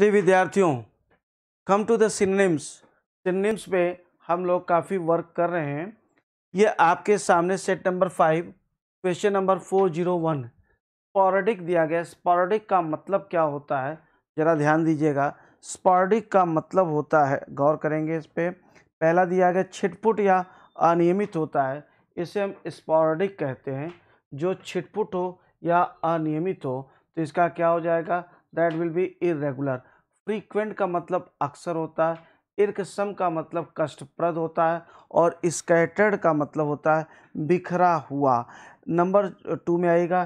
जी विद्यार्थियों come to the सिनेम्स सिनेम्स पे हम लोग काफ़ी वर्क कर रहे हैं ये आपके सामने set number five question number four zero one sporadic दिया गया स्पॉरडिक का मतलब क्या होता है ज़रा ध्यान दीजिएगा स्पॉरडिक का मतलब होता है गौर करेंगे इस पर पहला दिया गया छिटपुट या अनियमित होता है इसे हम स्पॉरडिक कहते हैं जो छिटपुट हो या अनियमित हो तो इसका क्या हो जाएगा that will be irregular frequent का मतलब अक्सर होता है इर्कसम का मतलब कष्टप्रद होता है और स्कैटर्ड का मतलब होता है बिखरा हुआ नंबर टू में आएगा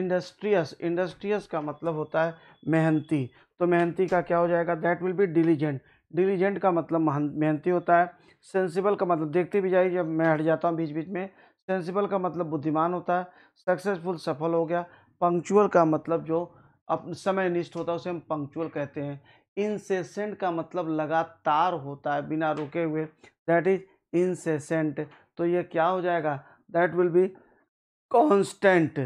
इंडस्ट्रियस इंडस्ट्रियस का मतलब होता है मेहनती तो मेहनती का क्या हो जाएगा that will be diligent diligent का मतलब मेहनती होता है सेंसिबल का मतलब देखते भी जाइए जब मैं हट जाता हूँ बीच बीच में सेंसिबल का मतलब बुद्धिमान होता है सक्सेसफुल सफल हो गया पंक्चुअल का मतलब जो अपने समय निष्ठ होता है उसे हम पंक्चुअल कहते हैं इंसेसेंट का मतलब लगातार होता है बिना रुके हुए दैट इज इंसेसेंट तो ये क्या हो जाएगा that will be constant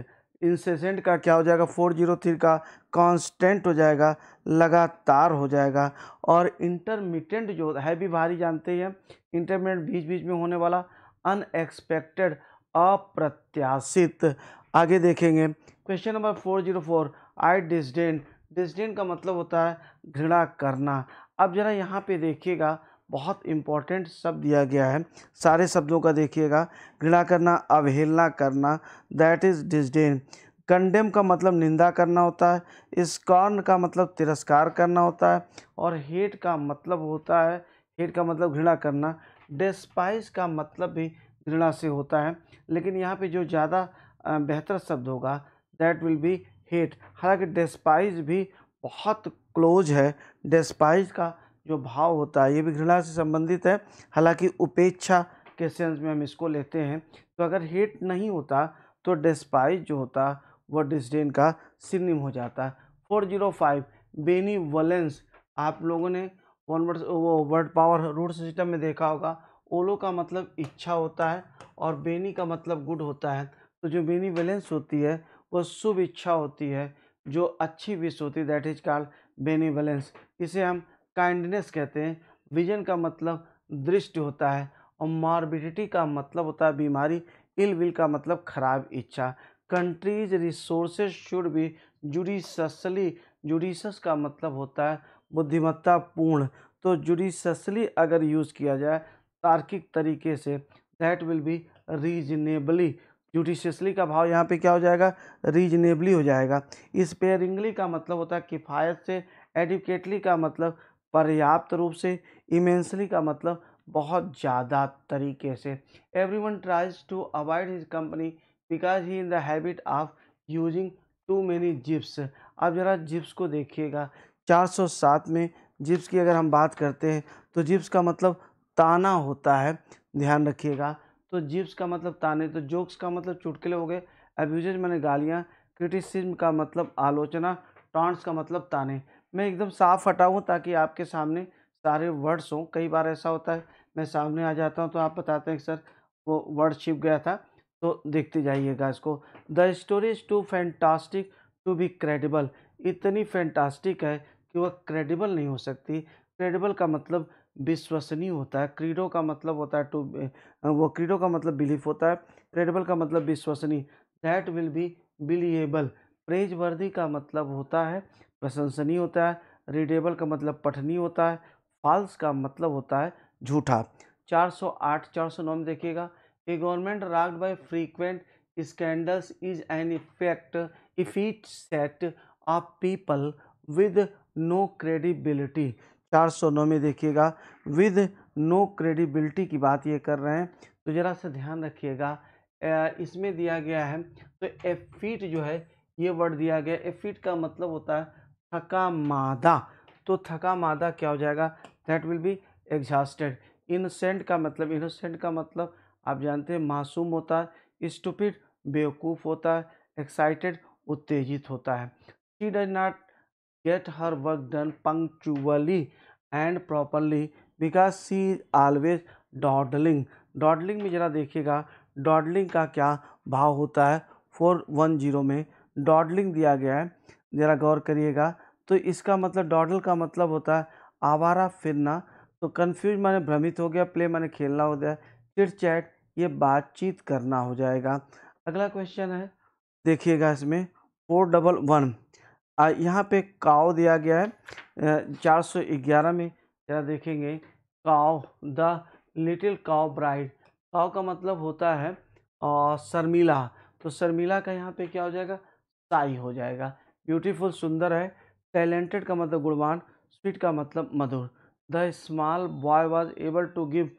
incessant का क्या हो जाएगा फोर जीरो थ्री का कांस्टेंट हो जाएगा लगातार हो जाएगा और इंटरमीडियंट जो है भी भारी जानते हैं इंटरमीडियंट बीच बीच में होने वाला अनएक्सपेक्टेड अप्रत्याशित आगे देखेंगे question number four zero four I disdain disdain का मतलब होता है घृणा करना अब ज़रा यहाँ पे देखिएगा बहुत इम्पॉर्टेंट शब्द दिया गया है सारे शब्दों का देखिएगा घृणा करना अवहेलना करना दैट इज़ डिस्डेन कंडेम का मतलब निंदा करना होता है स्कॉर्न का मतलब तिरस्कार करना होता है और हेट का मतलब होता है हेट का मतलब घृणा करना डिस्पाइस का मतलब भी घृणा से होता है लेकिन यहाँ पे जो ज़्यादा बेहतर शब्द होगा दैट विल बी हेट हालांकि डेस्पाइज भी बहुत क्लोज है डेस्पाइज का जो भाव होता है ये भी घृणा से संबंधित है हालांकि उपेक्षा के सेंस में हम इसको लेते हैं तो अगर हेट नहीं होता तो डेस्पाइज जो होता वह डिस्डेन का सिनिम हो जाता four zero five benevolence आप लोगों ने वन वर्ड वो वर्ड पावर रूट सिस्टम में देखा होगा ओलो का मतलब इच्छा होता है और बेनी का मतलब गुड होता है तो जो बेनी वैलेंस होती है वो शुभ इच्छा होती है जो अच्छी विश होती है दैट इज कॉल्ड बेनिवलेंस इसे हम काइंडनेस कहते हैं विजन का मतलब दृष्टि होता है और मॉर्बिडिटी का मतलब होता है बीमारी इल विल का मतलब खराब इच्छा countries resources should be judiciously judicious का मतलब होता है बुद्धिमत्तापूर्ण तो जुडिशसली अगर यूज़ किया जाए तार्किक तरीके से that will be reasonably judiciously का भाव यहाँ पे क्या हो जाएगा रीजनेबली हो जाएगा स्पेयरिंगली का मतलब होता है किफ़ायत से एडिकेटली का मतलब पर्याप्त रूप से इमेंसली का मतलब बहुत ज़्यादा तरीके से every one tries to avoid his company because he in the habit of using too many jibes अब ज़रा जिप्स को देखिएगा 407 में जिप्स की अगर हम बात करते हैं तो जिप्स का मतलब ताना होता है ध्यान रखिएगा तो जिप्स का मतलब ताने तो जोक्स का मतलब चुटकुले हो गए एब्यूजेज मैंने गालियाँ क्रिटिसिज्म का मतलब आलोचना टॉन्ट्स का मतलब ताने मैं एकदम साफ हटा हूँ ताकि आपके सामने सारे वर्ड्स हों कई बार ऐसा होता है मैं सामने आ जाता हूँ तो आप बताते हैं कि सर वो वर्ड छिप गया था तो देखते जाइएगा इसको the story is too fantastic to be credible इतनी फैंटास्टिक है कि वह क्रेडिबल नहीं हो सकती क्रेडिबल का मतलब विश्वसनीय होता है क्रीडो का मतलब होता है टू वो क्रीडो का मतलब बिलीफ होता है क्रेडिबल का मतलब विश्वसनीय दैट विल बी बिलीएबल वर्दी का मतलब होता है प्रशंसनीय होता है रीडेबल का मतलब पठनीय होता है फॉल्स का मतलब होता है झूठा 408 नौ में देखिएगा a government rocked by frequent scandals is in effect if it set of people with no credibility चार सौ नौ में देखिएगा विद नो क्रेडिबिलिटी की बात ये कर रहे हैं तो ज़रा सा ध्यान रखिएगा इसमें दिया गया है तो एफिट जो है ये वर्ड दिया गया एफिट का मतलब होता है थका मादा तो थका मादा क्या हो जाएगा that will be exhausted innocent का मतलब इनोसेंट का मतलब आप जानते हैं मासूम होता है स्टूपिड बेवकूफ़ होता है एक्साइटेड उत्तेजित होता है she does not get her work done punctually and properly because she is always dawdling dawdling में ज़रा देखिएगा डॉडलिंग का क्या भाव होता है फोर वन जीरो में डॉडलिंग दिया गया है ज़रा गौर करिएगा तो इसका मतलब डॉडल का मतलब होता है आवारा फिरना तो कन्फ्यूज माने भ्रमित हो गया प्ले माने खेलना हो गया चिट चैट ये बातचीत करना हो जाएगा अगला क्वेश्चन है देखिएगा इसमें फोर डबल वन आ, यहाँ पे काव दिया गया है चार सौ ग्यारह में जरा देखेंगे काव द लिटिल काव ब्राइड काव का मतलब होता है और शर्मिला तो शर्मिला का यहाँ पे क्या हो जाएगा साई हो जाएगा ब्यूटीफुल सुंदर है टैलेंटेड का मतलब गुणवान स्वीट का मतलब मधुर the small boy was able to give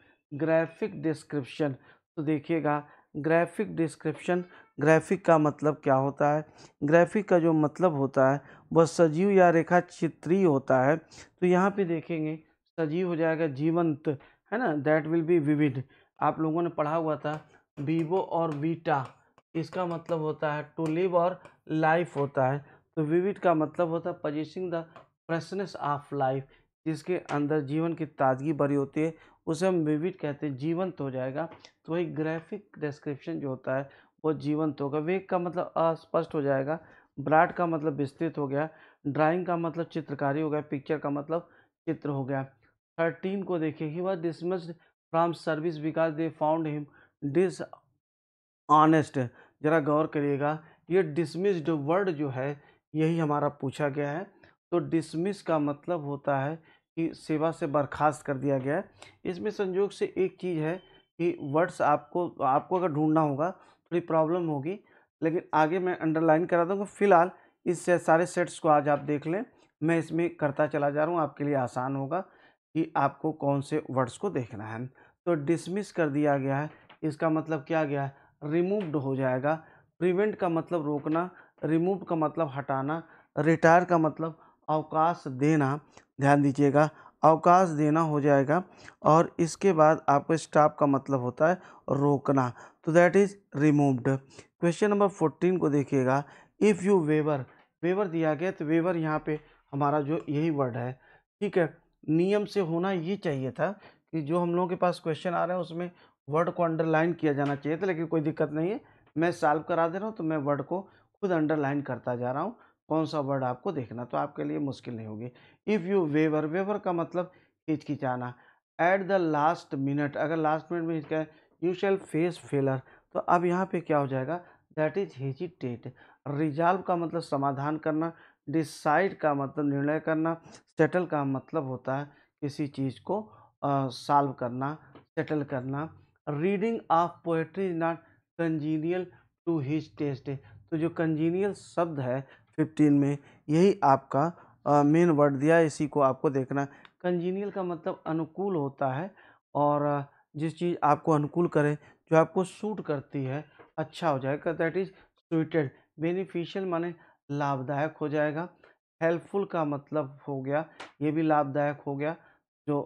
graphic description तो देखिएगा ग्राफिक डिस्क्रिप्शन ग्राफिक का मतलब क्या होता है ग्राफिक का जो मतलब होता है वह सजीव या रेखा चित्री होता है तो यहाँ पे देखेंगे सजीव हो जाएगा जीवंत है ना दैट विल बी विविड आप लोगों ने पढ़ा हुआ था वीवो और वीटा इसका मतलब होता है टू लिव और लाइफ होता है तो विविड का मतलब होता है possessing the freshness of life जिसके अंदर जीवन की ताजगी भरी होती है उसे हम विविड कहते हैं जीवंत हो जाएगा तो वही ग्राफिक डिस्क्रिप्शन जो होता है वो जीवंत होगा वेग का मतलब अस्पष्ट हो जाएगा ब्राड का मतलब विस्तृत हो गया ड्राइंग का मतलब चित्रकारी हो गया पिक्चर का मतलब चित्र हो गया थर्टीन को देखिए ही वह dismissed from service because they found him dishonest ज़रा गौर करिएगा ये डिसमिस्ड वर्ड जो है यही हमारा पूछा गया है तो डिसमिस का मतलब होता है कि सेवा से बर्खास्त कर दिया गया है इसमें संजोग से एक चीज़ है कि वर्ड्स आपको आपको अगर ढूंढना होगा थोड़ी प्रॉब्लम होगी लेकिन आगे मैं अंडरलाइन करा दूँगा फिलहाल इस सारे सेट्स को आज आप देख लें मैं इसमें करता चला जा रहा हूँ आपके लिए आसान होगा कि आपको कौन से वर्ड्स को देखना है तो डिसमिस कर दिया गया है इसका मतलब क्या गया है रिमूव्ड हो जाएगा प्रिवेंट का मतलब रोकना रिमूव का मतलब हटाना रिटायर का मतलब अवकाश देना ध्यान दीजिएगा अवकाश देना हो जाएगा और इसके बाद आपको स्टाप का मतलब होता है रोकना तो that is removed question number fourteen को देखिएगा इफ़ यू वेवर वेवर दिया गया तो वेवर यहाँ पे हमारा जो यही वर्ड है ठीक है नियम से होना ये चाहिए था कि जो हम लोगों के पास क्वेश्चन आ रहे हैं उसमें वर्ड को अंडरलाइन किया जाना चाहिए था लेकिन कोई दिक्कत नहीं है मैं सॉल्व करा दे रहा हूँ तो मैं वर्ड को खुद अंडरलाइन करता जा रहा हूँ कौन सा वर्ड आपको देखना तो आपके लिए मुश्किल नहीं होगी इफ़ यू वेवर वेवर का मतलब हिचकिचाना एट द लास्ट मिनट अगर लास्ट मिनट में हिचकाए यू शैल फेस फेलर तो अब यहाँ पे क्या हो जाएगा दैट इज हेजिटेट रिजाल्व का मतलब समाधान करना डिसाइड का मतलब निर्णय करना सेटल का मतलब होता है किसी चीज़ को सॉल्व करना सेटल करना reading of poetry is not congenial to his taste तो जो कंजीनियल शब्द है फिफ्टीन में यही आपका मेन वर्ड दिया है इसी को आपको देखना है कंजीनियल का मतलब अनुकूल होता है और जिस चीज़ आपको अनुकूल करे जो आपको सूट करती है अच्छा हो जाएगा दैट इज़ सुइटेड बेनिफिशियल माने लाभदायक हो जाएगा हेल्पफुल का मतलब हो गया ये भी लाभदायक हो गया जो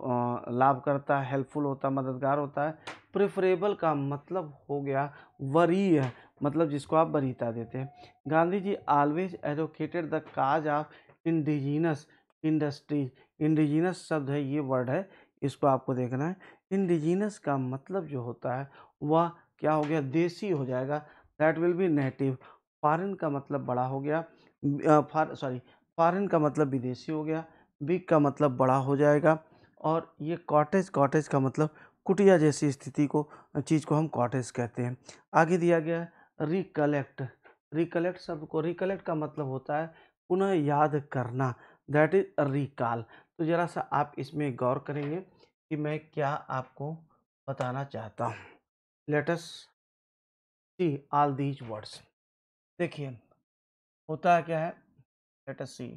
लाभ करता है हेल्पफुल होता है मददगार होता है प्रेफरेबल का मतलब हो गया वरीय मतलब जिसको आप वरीता देते हैं Gandhi ji always advocated the cause of indigenous industries indigenous शब्द है ये वर्ड है इसको आपको देखना है इंडिजीनस का मतलब जो होता है वह क्या हो गया देसी हो जाएगा that will be native foreign का मतलब बड़ा हो गया सॉरी फॉरन का मतलब विदेशी हो गया बिग का मतलब बड़ा हो जाएगा और ये कॉटेज कॉटेज का मतलब कुटिया जैसी स्थिति को चीज़ को हम कॉटेज कहते हैं आगे दिया गया है रिकलेक्ट रिकलेक्ट शब्द को रिकलेक्ट का मतलब होता है पुनः याद करना दैट इज रिकॉल तो ज़रा सा आप इसमें गौर करेंगे कि मैं क्या आपको बताना चाहता हूँ let's see all these words देखिए होता क्या है लेटस सी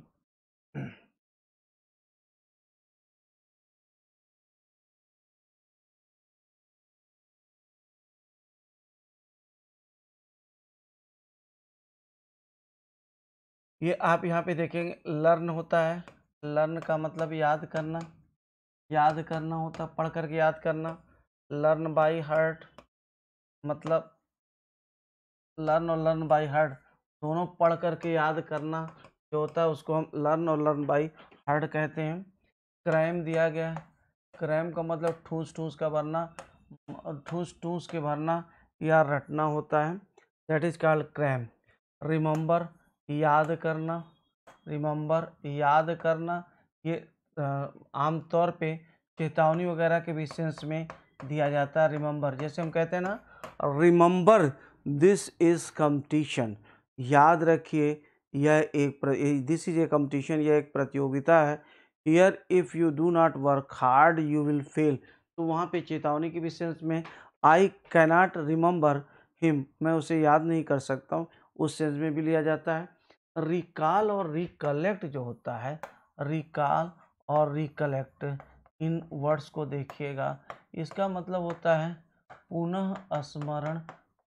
ये आप यहाँ पे देखेंगे लर्न होता है लर्न का मतलब याद करना याद करना होता पढ़ करके याद करना लर्न बाय हार्ट मतलब लर्न और लर्न बाय हार्ट दोनों पढ़ करके याद करना जो होता है उसको हम लर्न और लर्न बाय हार्ट कहते हैं क्रैम दिया गया है क्रैम का मतलब ठूस ठूस का भरना ठूस ठूस के भरना या रटना होता है that is called cram remember याद करना रिम्बर याद करना ये आमतौर पे चेतावनी वगैरह के भी सेंस में दिया जाता है रिमम्बर जैसे हम कहते हैं ना रिम्बर दिस इज़ कम्पटिशन याद रखिए यह एक दिस इज़ ए कम्पटिशन यह एक प्रतियोगिता है here if you do not work hard you will fail तो वहाँ पे चेतावनी के भी सेंस में आई कैनाट रिम्बर हिम मैं उसे याद नहीं कर सकता हूँ उस सेंस में भी लिया जाता है रिकॉल और रिकलेक्ट जो होता है रिकॉल और रिकलेक्ट इन वर्ड्स को देखिएगा इसका मतलब होता है पुनः स्मरण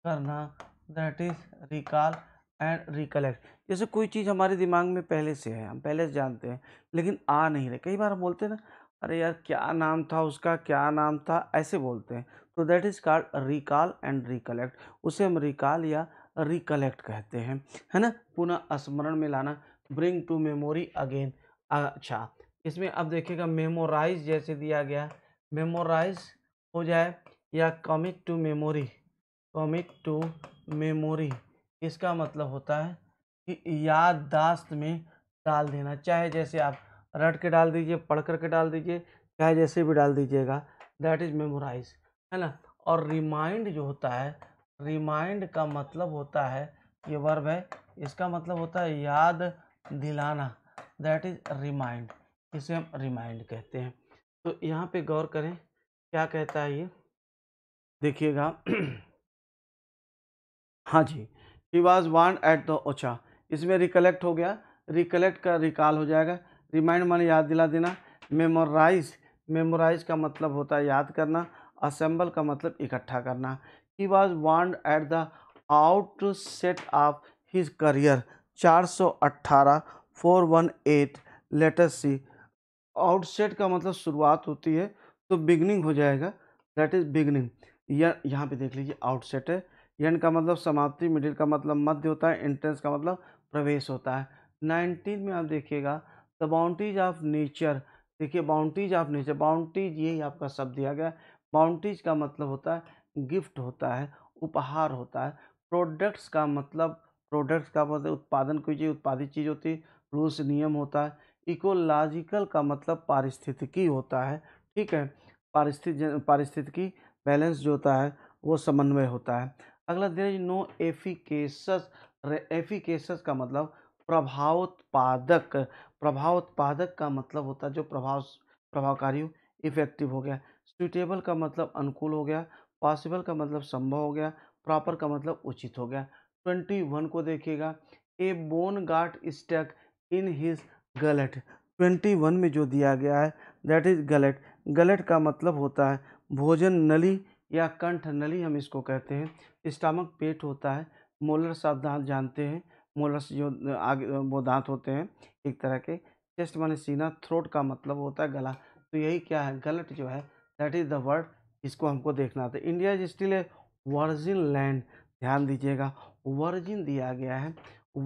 करना that is recall and recollect जैसे कोई चीज़ हमारे दिमाग में पहले से है हम पहले से जानते हैं लेकिन आ नहीं रहे कई बार हम बोलते हैं ना अरे यार क्या नाम था उसका क्या नाम था ऐसे बोलते हैं तो that is called recall and recollect उसे हम रिकॉल या रिकलेक्ट कहते हैं है ना पुनः स्मरण में लाना ब्रिंग टू मेमोरी अगेन अच्छा इसमें अब देखिएगा मेमोराइज जैसे दिया गया मेमोराइज हो जाए या commit to memory commit to memory इसका मतलब होता है कि याददाश्त में डाल देना चाहे जैसे आप रट के डाल दीजिए पढ़ कर के डाल दीजिए चाहे जैसे भी डाल दीजिएगा दैट इज़ मेमोराइज है ना और रिमाइंड जो होता है रिमाइंड का मतलब होता है ये वर्ब है इसका मतलब होता है याद दिलाना दैट इज़ रिमाइंड इसे हम रिमाइंड कहते हैं तो यहाँ पे गौर करें क्या कहता है ये देखिएगा हाँ जी he was one at the ओछा इसमें रिकलेक्ट हो गया रिकलेक्ट का रिकॉल हो जाएगा रिमाइंड माने याद दिला देना मेमोराइज मेमोराइज का मतलब होता है याद करना असेंबल का मतलब इकट्ठा करना He set off his career चार सौ अट्ठारह four 418 at letter C outset का मतलब शुरुआत होती है तो बिगनिंग हो जाएगा दैट इज बिगनिंग यहाँ पे देख लीजिए आउटसेट है यन का मतलब समाप्ति मिडिल का मतलब मध्य होता है एंट्रेंस का मतलब प्रवेश होता है नाइनटीन में आप देखिएगा द बाउंड्रीज ऑफ नेचर देखिए बाउंड्रीज ऑफ नेचर बाउंड्रीज यही आपका शब्द दिया गया बाउंड्रीज का मतलब होता है गिफ्ट होता है उपहार होता है प्रोडक्ट्स का मतलब प्रोडक्ट्स का मतलब उत्पादन कोई चीज़ उत्पादित चीज़ होती है रूल्स नियम होता है इकोलॉजिकल का मतलब पारिस्थितिकी होता है ठीक है पारिस्थित पारिस्थितिकी बैलेंस जो होता है वो समन्वय होता है अगला देर इज नो एफिकेसस एफिकेसस का मतलब प्रभावोत्पादक प्रभावोत्पादक का मतलब होता है जो प्रभाव प्रभावकारी इफेक्टिव हो गया सूटेबल का मतलब अनुकूल हो गया पॉसिबल का मतलब संभव हो गया प्रॉपर का मतलब उचित हो गया ट्वेंटी वन को देखिएगा a bone got stuck in his gullet twenty one में जो दिया गया है दैट इज गलेट गलेट का मतलब होता है भोजन नली या कंठ नली हम इसको कहते हैं स्टामक पेट होता है मोलर्स आप दांत जानते हैं मोलर्स जो आगे वो दांत होते हैं एक तरह के चेस्ट माने सीना थ्रोट का मतलब होता है गला तो यही क्या है गलट जो है दैट इज़ द वर्ड इसको हमको देखना था तो India is still a virgin land ध्यान दीजिएगा वर्जिन दिया गया है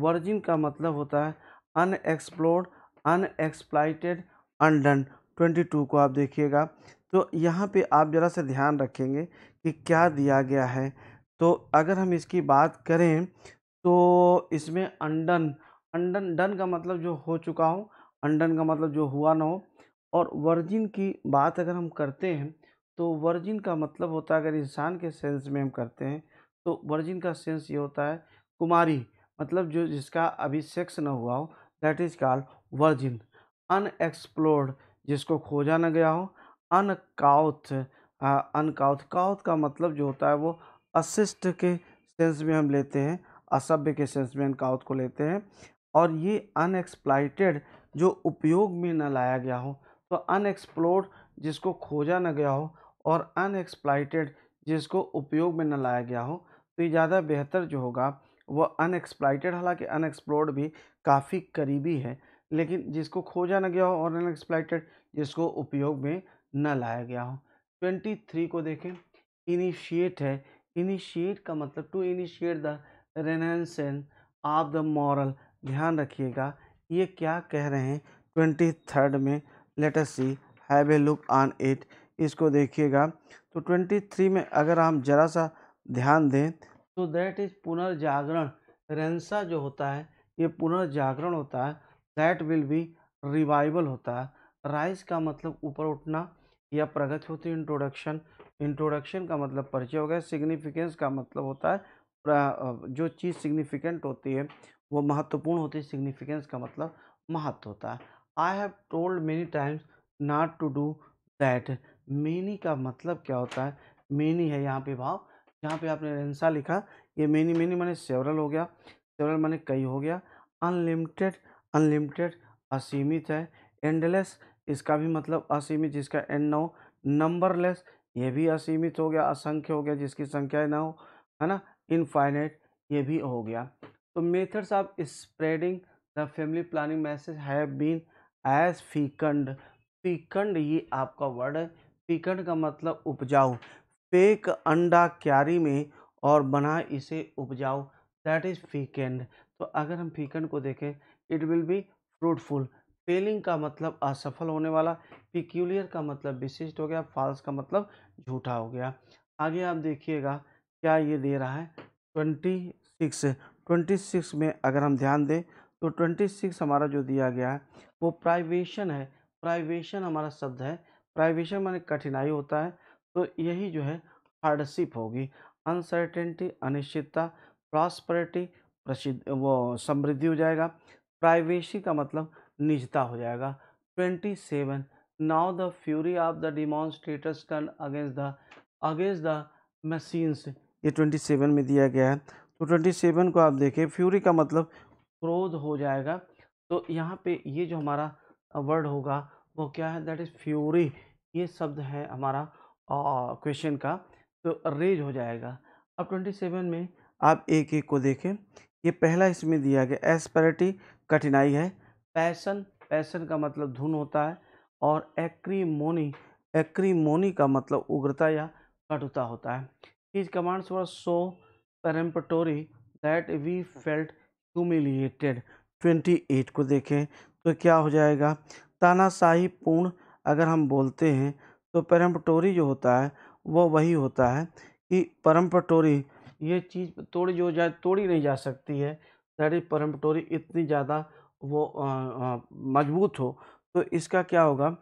वर्जिन का मतलब होता है unexplored unexploited undone twenty two को आप देखिएगा तो यहाँ पे आप ज़रा से ध्यान रखेंगे कि क्या दिया गया है तो अगर हम इसकी बात करें तो इसमें अंडन अंडन डन का मतलब जो हो चुका हो अंडन का मतलब जो हुआ ना हो और वर्जिन की बात अगर हम करते हैं तो वर्जिन का मतलब होता है अगर इंसान के सेंस में हम करते हैं तो वर्जिन का सेंस ये होता है कुमारी मतलब जो जिसका अभी सेक्स न हुआ हो that is called virgin unexplored जिसको खोजा न गया हो अनकाउथ अनकाउथ काउथ का मतलब जो होता है वो असिस्ट के सेंस में हम लेते हैं असभ्य के सेंस में अनकाउथ को लेते हैं और ये अनएक्सप्लाइटेड जो उपयोग में न लाया गया हो तो अनएक्सप्लोर्ड जिसको खोजा न गया हो और अनएक्सप्लाइटेड जिसको उपयोग में न लाया गया हो तो ये ज़्यादा बेहतर जो होगा वह अनएक्सप्लाइटेड हालांकि अनएक्सप्लोर्ड भी काफ़ी करीबी है लेकिन जिसको खोजा ना गया हो और अनएक्सप्लाइटेड जिसको उपयोग में न लाया गया हो ट्वेंटी थ्री को देखें इनिशिएट है इनिशिएट का मतलब to initiate the renaissance of the moral ध्यान रखिएगा ये क्या कह रहे हैं ट्वेंटी थर्ड में let's see have a look on it इसको देखिएगा तो 23 में अगर हम जरा सा ध्यान दें तो दैट इज़ पुनर्जागरण रेंसा जो होता है ये पुनर्जागरण होता है दैट विल बी रिवाइवल होता है राइज का मतलब ऊपर उठना या प्रगति होती है इंट्रोडक्शन इंट्रोडक्शन का मतलब परिचय हो गया सिग्निफिकेंस का मतलब होता है जो चीज़ सिग्निफिकेंट होती है वो महत्वपूर्ण होती है सिग्निफिकेंस का मतलब महत्व होता है I have told many times not to do that many का मतलब क्या होता है मेनी है यहाँ पे भाव यहाँ पे आपने रेंसा लिखा ये मेनी मेनी मैंने सेवरल हो गया सेवरल मैंने कई हो गया अनलिमिटेड अनलिमिटेड असीमित है एंडलेस इसका भी मतलब असीमित जिसका एंड ना हो नंबरलेस ये भी असीमित हो गया असंख्य हो गया जिसकी संख्या ना हो है ना इनफाइनेट ये भी हो गया तो methods of spreading the family planning message have been as fecund fecund ये आपका वर्ड है पिकन का मतलब उपजाऊ फेक अंडा क्यारी में और बना इसे उपजाऊ दैट इज़ फीकेंड तो अगर हम फीकेंड को देखें it will be fruitful failing का मतलब असफल होने वाला पिक्यूलियर का मतलब विशिष्ट हो गया फॉल्स का मतलब झूठा हो गया आगे आप देखिएगा क्या ये दे रहा है ट्वेंटी सिक्स ट्वेंटी सिक्स में अगर हम ध्यान दें तो ट्वेंटी सिक्स हमारा जो दिया गया है वो प्राइवेशन है प्राइवेशन हमारा शब्द है प्राइवेशन माने कठिनाई होता है तो यही जो है हार्डशिप होगी अनसर्टेनिटी अनिश्चितता प्रॉस्परिटी प्रसिद्ध वो समृद्धि हो जाएगा प्राइवेसी का मतलब निजता हो जाएगा twenty seven now the fury of the demonstrators con against the against the machines ये ट्वेंटी सेवन में दिया गया है तो ट्वेंटी सेवन को आप देखें फ्यूरी का मतलब क्रोध हो जाएगा तो यहाँ पे ये जो हमारा वर्ड होगा वो क्या है दैट इज़ फ्यूरी ये शब्द है हमारा क्वेश्चन का तो रेज हो जाएगा अब ट्वेंटी सेवन में आप एक एक को देखें ये पहला इसमें दिया गया एस्परिटी कठिनाई है पैसन पैसन का मतलब धुन होता है और एक्रीमोनी एक्रीमोनी का मतलब उग्रता या कटुता होता है his commands were so peremptory that we felt humiliated twenty eight को देखें तो क्या हो जाएगा तानाशाही पूर्ण अगर हम बोलते हैं तो परम्पटोरी जो होता है वो वही होता है कि परम्पटोरी ये चीज़ तोड़ी जो जाए तोड़ी नहीं जा सकती है दैट इज़ परम्पटोरी इतनी ज़्यादा वो मजबूत हो तो इसका क्या होगा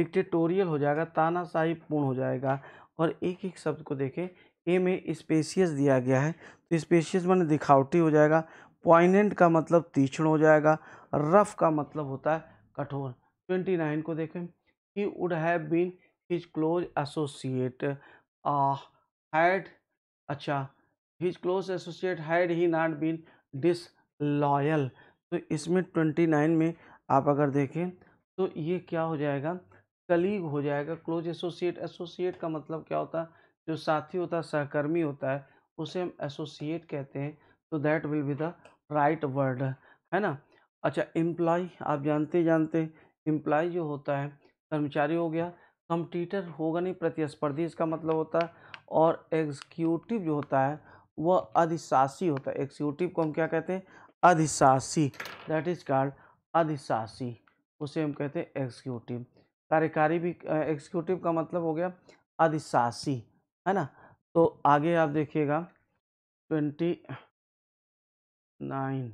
डिक्टेटोरियल हो जाएगा तानाशाही पूर्ण हो जाएगा और एक एक शब्द को देखें ए में स्पेशियस दिया गया है तो स्पेशियस मैंने दिखावटी हो जाएगा पॉइनेंट का मतलब तीक्ष्ण हो जाएगा रफ का मतलब होता है कठोर ट्वेंटी नाइन को देखें he would have been his close associate uh, had अच्छा his close associate had he not been loyal तो इसमें ट्वेंटी नाइन में आप अगर देखें तो ये क्या हो जाएगा कलीग हो जाएगा क्लोज एसोसिएट एसोसिएट का मतलब क्या होता है जो साथी होता है सहकर्मी होता है उसे हम एसोसिएट कहते हैं तो that will be the right word है ना अच्छा एम्प्लॉय आप जानते जानते एम्प्लॉय जो होता है कर्मचारी हो गया कंपटीटर होगा नहीं प्रतिस्पर्धी इसका मतलब होता है और एग्जीक्यूटिव जो होता है वह अधिशासी होता है एग्जीक्यूटिव को हम क्या कहते हैं अधिशासी दैट इज कार्ड अधिशासी उसे हम कहते हैं एग्जीक्यूटिव कार्यकारी भी एग्जीक्यूटिव का मतलब हो गया अधिशासी है ना तो आगे आप देखिएगा twenty nine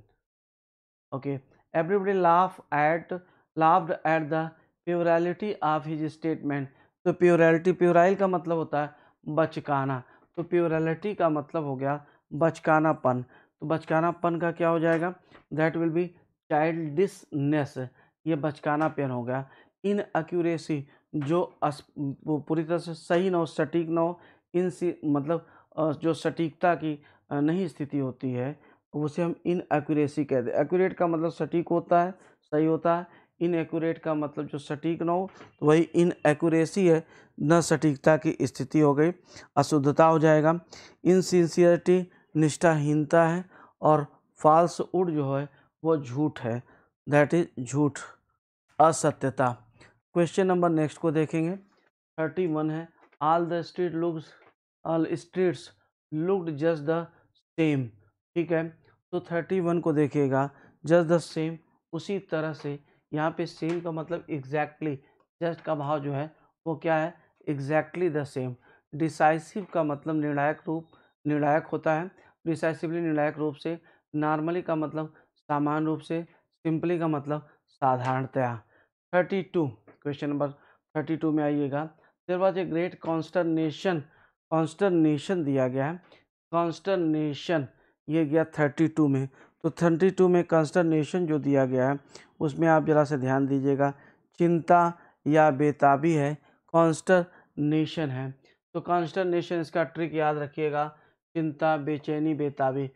okay everybody laugh at laughed at the puerility of his statement तो प्योरलिटी प्योराइल का मतलब होता है बचकाना तो प्योरलिटी का मतलब हो गया बचकानापन तो बचकानापन का क्या हो जाएगा that will be childishness ये बचकाना पेन हो गया इन एक्यूरेसी जो अस, वो पूरी तरह से सही ना हो सटीक ना हो इन सी मतलब जो सटीकता की नहीं स्थिति होती है उसे हम इन एक्यूरेसी कहते हैं एक्यूरेट का मतलब सटीक होता है सही होता है इनएक्यूरेट का मतलब जो सटीक ना हो तो वही इनएक्यूरेसी है न सटीकता की स्थिति हो गई अशुद्धता हो जाएगा इनसिंसियरिटी निष्ठाहीनता है और उड जो है वो झूठ है दैट इज झूठ असत्यता क्वेश्चन नंबर नेक्स्ट को देखेंगे थर्टी वन है all the street looks all streets looked just the same ठीक है तो थर्टी वन को देखिएगा जस्ट द सेम उसी तरह से यहाँ पे सेम का मतलब एग्जैक्टली जस्ट का भाव जो है वो क्या है एग्जैक्टली द सेम डिसाइसिव का मतलब निर्णायक रूप निर्णायक होता है डिसाइसिवली निर्णायक रूप से नॉर्मली का मतलब सामान्य रूप से सिंपली का मतलब साधारणतया thirty two question number thirty two में आइएगा देर वॉज ए ग्रेट कॉन्स्टरनेशन कॉन्स्टरनेशन दिया गया है कॉन्स्टरनेशन ये गया थर्टी टू में तो थर्टी टू में कंस्टर्नेशन जो दिया गया है उसमें आप ज़रा से ध्यान दीजिएगा चिंता या बेताबी है कॉन्स्टर्नेशन है तो कॉन्स्टर्नेशन इसका ट्रिक याद रखिएगा चिंता बेचैनी बेताबी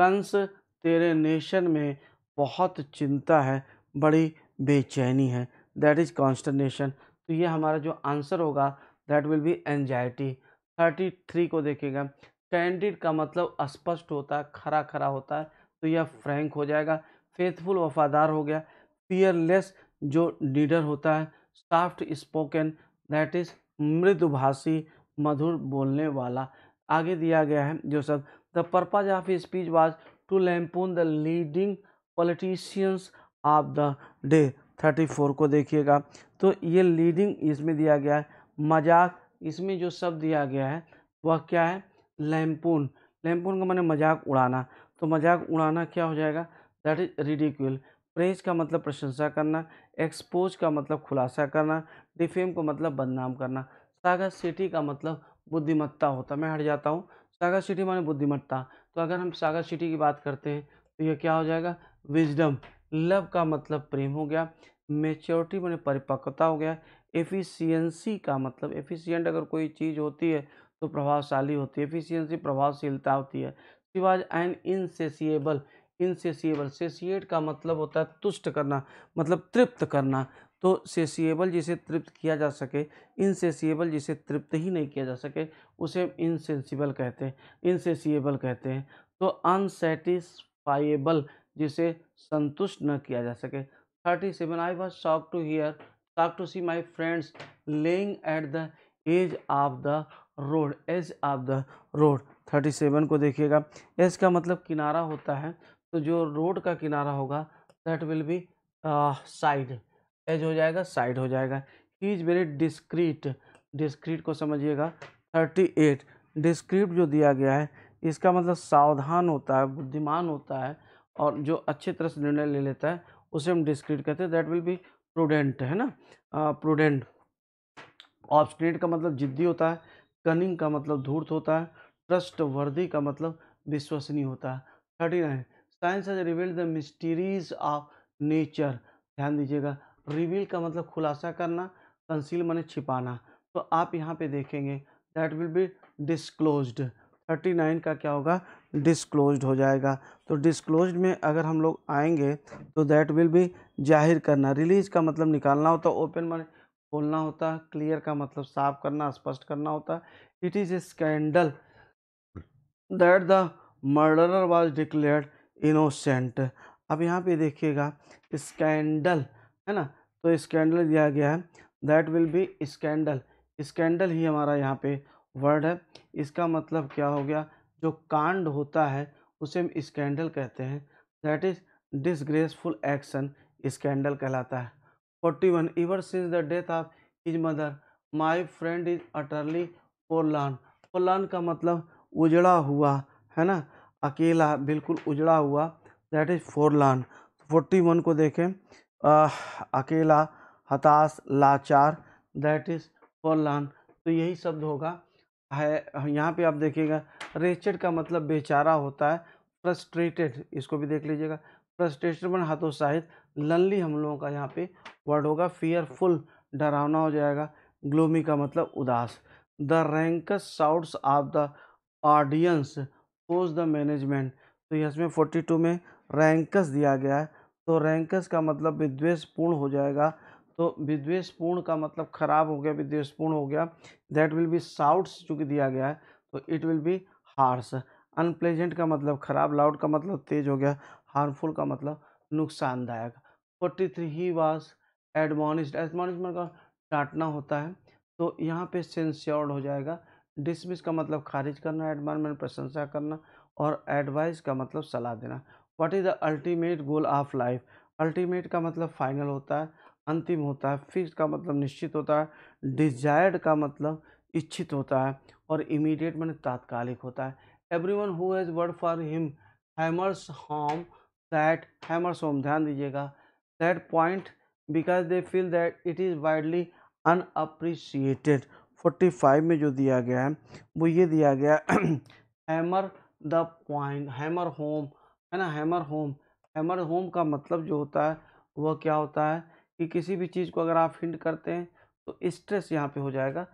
कंस तेरे नेशन में बहुत चिंता है बड़ी बेचैनी है दैट इज़ कॉन्स्टर्नेशन तो ये हमारा जो आंसर होगा that will be anxiety thirty three को देखिएगा कैंडिड का मतलब स्पष्ट होता है खरा खरा होता है तो यह फ्रैंक हो जाएगा फेथफुल वफादार हो गया फियरलेस जो लीडर होता है सॉफ्ट स्पोकन दैट इज़ मृदुभाषी मधुर बोलने वाला आगे दिया गया है जो सब the purpose of speech was to lampoon the leading politicians of the day thirty four को देखिएगा तो ये लीडिंग इसमें दिया गया है मजाक इसमें जो शब्द दिया गया है वह क्या है लैम्पून लैम्पून का मैंने मजाक उड़ाना तो मजाक उड़ाना क्या हो जाएगा दैट इज रिडिक्यूल प्रेज का मतलब प्रशंसा करना एक्सपोज का मतलब खुलासा करना डिफेम का मतलब बदनाम करना सागर सिटी का मतलब बुद्धिमत्ता होता मैं हट जाता हूँ सागर सिटी माने बुद्धिमत्ता तो अगर हम सागर सिटी की बात करते हैं तो यह क्या हो जाएगा विजडम लव का मतलब प्रेम हो गया मेच्योरिटी माने परिपक्वता हो गया एफिशियंसी का मतलब एफिशियंट अगर कोई चीज़ होती है तो प्रभावशाली होती है एफिशियंसी प्रभावशीलता होती है ही वॉज एन इनसेसिएबल इनसेसिएबल सेसिएट का मतलब होता है तुष्ट करना मतलब तृप्त करना तो सेसिएबल जिसे तृप्त किया जा सके इनसेसिएबल जिसे तृप्त ही नहीं किया जा सके उसे इनसेबल कहते हैं इनसेसिएबल कहते हैं तो अनसेटिस्फाइबल जिसे संतुष्ट न किया जा सके thirty seven I was shock to hear shock to see my friends lying at the edge of the road edge of the road thirty seven को देखिएगा एस का मतलब किनारा होता है तो जो रोड का किनारा होगा that will be side edge हो जाएगा साइड हो जाएगा he is very discreet discreet को समझिएगा थर्टी एट डिस्क्रीट जो दिया गया है इसका मतलब सावधान होता है बुद्धिमान होता है और जो अच्छे तरह से निर्णय ले लेता है उसे हम डिस्क्रीट कहते हैं दैट विल बी प्रूडेंट है ना प्रूडेंट ऑप्शनेट का मतलब जिद्दी होता है कनिंग का मतलब धूर्त होता है ट्रस्टवर्दी का मतलब विश्वसनीय होता है thirty nine science has reveal the mysteries of nature ध्यान दीजिएगा रिवील का मतलब खुलासा करना कंसील माने छिपाना तो आप यहाँ पे देखेंगे that will be disclosed thirty nine का क्या होगा डिसक्लोज हो जाएगा तो डिसक्लोज में अगर हम लोग आएंगे तो दैट विल भी जाहिर करना रिलीज का मतलब निकालना होता है ओपन माने खोलना होता है क्लियर का मतलब साफ करना स्पष्ट करना होता है it is a scandal that the murderer was declared innocent अब यहाँ पे देखिएगा स्कैंडल है ना तो स्कैंडल दिया गया है that will be scandal scandal ही हमारा यहाँ पे वर्ड है इसका मतलब क्या हो गया जो कांड होता है उसे हम स्कैंडल कहते हैं that is disgraceful action scandal कहलाता है forty one ever since the death of his mother my friend is utterly forlorn का मतलब उजड़ा हुआ है ना अकेला बिल्कुल उजड़ा हुआ that is forlorn forty one को देखें आ, अकेला हताश लाचार दैट इज़ फोर लान तो यही शब्द होगा है यहाँ पे आप देखिएगा रेचेड का मतलब बेचारा होता है फ्रस्ट्रेटेड इसको भी देख लीजिएगा फ्रस्ट्रेशन बन हतोत्साहित लनली हम लोगों का यहाँ पे वर्ड होगा फियरफुल डरावना हो जाएगा ग्लोमी का मतलब उदास the rank shouts of the audience pose the management तो इसमें फोर्टी टू में रैंकस दिया गया है तो रैंकस का मतलब विद्वेषपूर्ण हो जाएगा तो विद्वेषपूर्ण का मतलब खराब हो गया विद्वेषपूर्ण हो गया दैट विल बी साउट्स चूँकि दिया गया है तो it will be harsh unpleasant का मतलब खराब लाउड का मतलब तेज हो गया हार्मफुल का मतलब नुकसानदायक forty three he was admonished admonish का डांटना होता है तो यहाँ पे सेंस्योर्ड हो जाएगा डिसमिस का मतलब खारिज करना एडमायरमेंट प्रशंसा करना और एडवाइस का मतलब सलाह देना what is the ultimate goal of life ultimate का मतलब फाइनल होता है अंतिम होता है फिक्स का मतलब निश्चित होता है डिजायर्ड का मतलब इच्छित होता है और इमीडिएट मैंने तात्कालिक होता है every one whose word for him hammers home that hammers home ध्यान दीजिएगा that point because they feel that it is widely unappreciated forty five में जो दिया गया है वो ये दिया गया hammer the point hammer home है ना हैमर होम हैमर होम का मतलब जो होता है वह क्या होता है कि किसी भी चीज़ को अगर आप हिंट करते हैं तो स्ट्रेस यहाँ पे हो जाएगा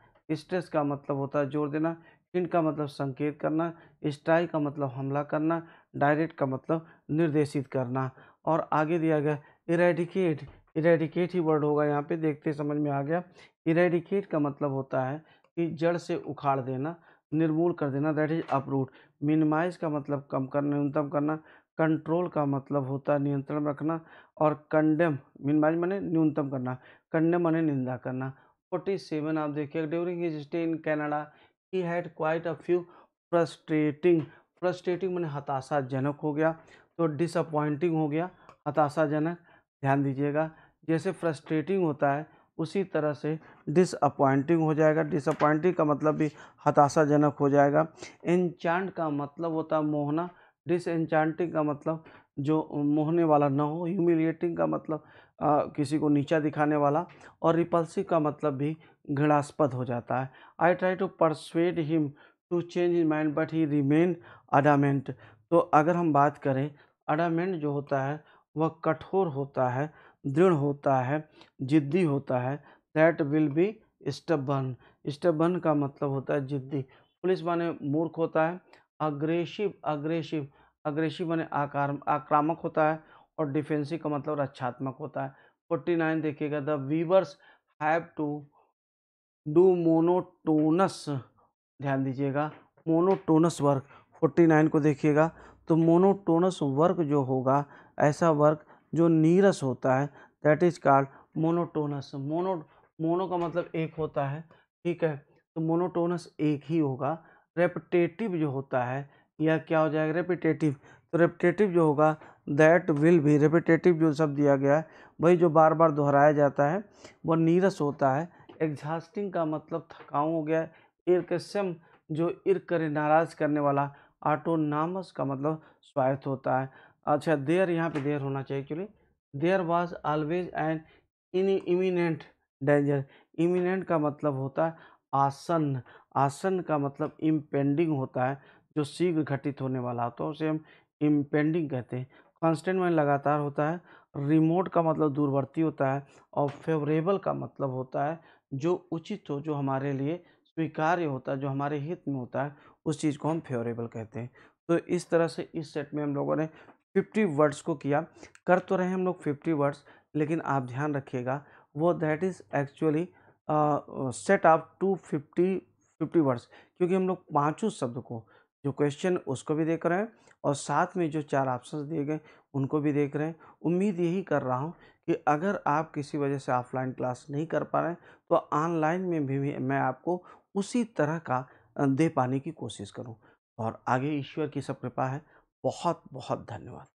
स्ट्रेस का मतलब होता है जोर देना हिंट का मतलब संकेत करना स्ट्राइक का मतलब हमला करना डायरेक्ट का मतलब निर्देशित करना और आगे दिया गया इरेडिकेट इरेडिकेट ही वर्ड होगा यहाँ पे देखते समझ में आ गया इरेडिकेट का मतलब होता है कि जड़ से उखाड़ देना निर्मूल कर देना दैट इज अपरूट मिनिमाइज का मतलब कम करना न्यूनतम करना कंट्रोल का मतलब होता है नियंत्रण रखना और कंडेम मिनिमाइज माने न्यूनतम करना कंडेम माने निंदा करना फोर्टी सेवन आप देखिए during his stay in Canada he had quite a few frustrating frustrating मैंने हताशाजनक हो गया तो डिसअपॉइंटिंग हो गया हताशाजनक ध्यान दीजिएगा जैसे फ्रस्ट्रेटिंग होता है उसी तरह से डिसअपॉइंटिंग हो जाएगा डिसअपॉइंटिंग का मतलब भी हताशाजनक हो जाएगा इंचांट का मतलब होता है मोहना इंचांटिंग का मतलब जो मोहने वाला ना हो ह्यूमिलिएटिंग का मतलब आ, किसी को नीचा दिखाने वाला और रिपल्सिव का मतलब भी घृणास्पद हो जाता है I try to persuade him to change his mind but he remain adamant तो अगर हम बात करें अडामेंट जो होता है वह कठोर होता है दृढ़ होता है जिद्दी होता है that will be stubborn stubborn का मतलब होता है जिद्दी पुलिस माने मूर्ख होता है अग्रेसिव अग्रेसिव अग्रेसिव माने आकार आक्रामक होता है और डिफेंसिव का मतलब रक्षात्मक होता है फोर्टी नाइन देखिएगा the weavers have to do monotonous ध्यान दीजिएगा मोनोटोनस वर्क फोर्टी नाइन को देखिएगा तो मोनोटोनस वर्क जो होगा ऐसा वर्क जो नीरस होता है that is card monotonous mono mono का मतलब एक होता है ठीक है तो मोनोटोनस एक ही होगा रेपटेटिव जो होता है या क्या हो जाएगा रेपिटेटिव तो रेपटेटिव जो होगा दैट विल भी रेपिटेटिव जो शब्द दिया गया है वही जो बार बार दोहराया जाता है वह नीरस होता है एग्जास्टिंग का मतलब थकाऊ हो गया इर्कसम जो इर्क करे नाराज़ करने वाला ऑटोनामस का मतलब स्वायत्त होता है अच्छा देयर यहाँ पे देयर होना चाहिए actually there was always and in imminent danger imminent का मतलब होता है आसन आसन का मतलब इम्पेंडिंग होता है जो शीघ्र घटित होने वाला होता है उसे हम इम्पेंडिंग कहते हैं कॉन्स्टेंट में लगातार होता है रिमोट का मतलब दूरवर्ती होता है और फेवरेबल का मतलब होता है जो उचित हो जो हमारे लिए स्वीकार्य होता है जो हमारे हित में होता है उस चीज़ को हम फेवरेबल कहते हैं तो इस तरह से इस सेट में हम लोगों ने फिफ्टी वर्ड्स को किया कर तो रहे हम लोग फिफ्टी वर्ड्स लेकिन आप ध्यान रखिएगा वो that is actually set up to fifty fifty words क्योंकि हम लोग पाँचों शब्द को जो क्वेश्चन उसको भी देख रहे हैं और साथ में जो चार ऑप्शन दिए गए उनको भी देख रहे हैं उम्मीद यही कर रहा हूँ कि अगर आप किसी वजह से ऑफलाइन क्लास नहीं कर पा रहे हैं तो ऑनलाइन में भी मैं आपको उसी तरह का दे पाने की कोशिश करूँ और आगे ईश्वर की सब कृपा है बहुत बहुत धन्यवाद